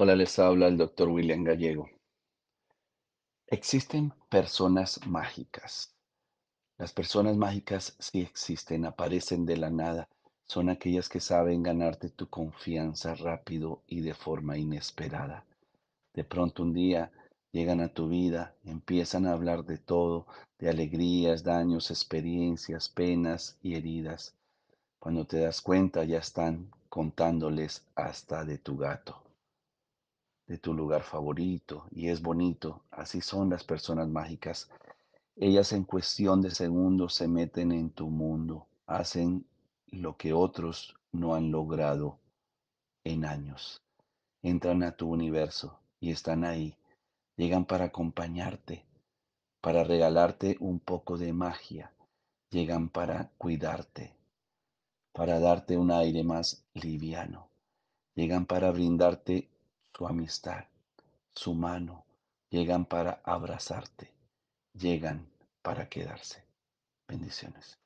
Hola, les habla el doctor William Gallego. Existen personas mágicas. Las personas mágicas sí existen, aparecen de la nada. Son aquellas que saben ganarte tu confianza rápido y de forma inesperada. De pronto un día llegan a tu vida, empiezan a hablar de todo, de alegrías, daños, experiencias, penas y heridas. Cuando te das cuenta ya están contándoles hasta de tu gato de tu lugar favorito y es bonito. Así son las personas mágicas. Ellas en cuestión de segundos se meten en tu mundo, hacen lo que otros no han logrado en años. Entran a tu universo y están ahí. Llegan para acompañarte, para regalarte un poco de magia. Llegan para cuidarte, para darte un aire más liviano. Llegan para brindarte su amistad, su mano, llegan para abrazarte, llegan para quedarse. Bendiciones.